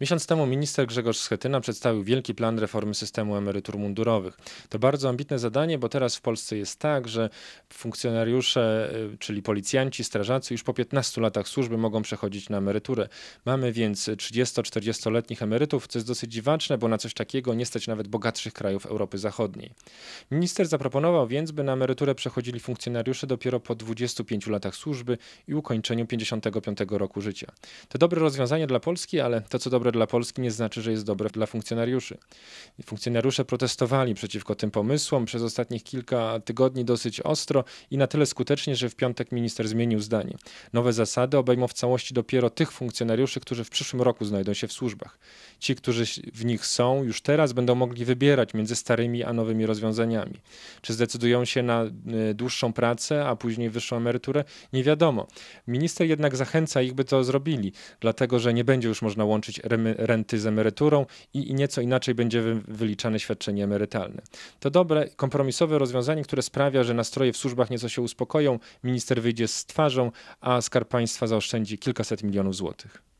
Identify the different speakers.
Speaker 1: Miesiąc temu minister Grzegorz Schetyna przedstawił wielki plan reformy systemu emerytur mundurowych. To bardzo ambitne zadanie, bo teraz w Polsce jest tak, że funkcjonariusze, y, czyli policjanci, strażacy już po 15 latach służby mogą przechodzić na emeryturę. Mamy więc 30-40-letnich emerytów, co jest dosyć dziwaczne, bo na coś takiego nie stać nawet bogatszych krajów Europy Zachodniej. Minister zaproponował więc, by na emeryturę przechodzili funkcjonariusze dopiero po 25 latach służby i ukończeniu 55 roku życia. To dobre rozwiązanie dla Polski, ale to co do dobre dla Polski, nie znaczy, że jest dobre dla funkcjonariuszy. Funkcjonariusze protestowali przeciwko tym pomysłom przez ostatnich kilka tygodni dosyć ostro i na tyle skutecznie, że w piątek minister zmienił zdanie. Nowe zasady obejmą w całości dopiero tych funkcjonariuszy, którzy w przyszłym roku znajdą się w służbach. Ci, którzy w nich są, już teraz będą mogli wybierać między starymi a nowymi rozwiązaniami. Czy zdecydują się na e, dłuższą pracę, a później wyższą emeryturę? Nie wiadomo. Minister jednak zachęca ich, by to zrobili, dlatego że nie będzie już można łączyć renty z emeryturą i, i nieco inaczej będzie wyliczane świadczenie emerytalne. To dobre, kompromisowe rozwiązanie, które sprawia, że nastroje w służbach nieco się uspokoją, minister wyjdzie z twarzą, a skarb państwa zaoszczędzi kilkaset milionów złotych.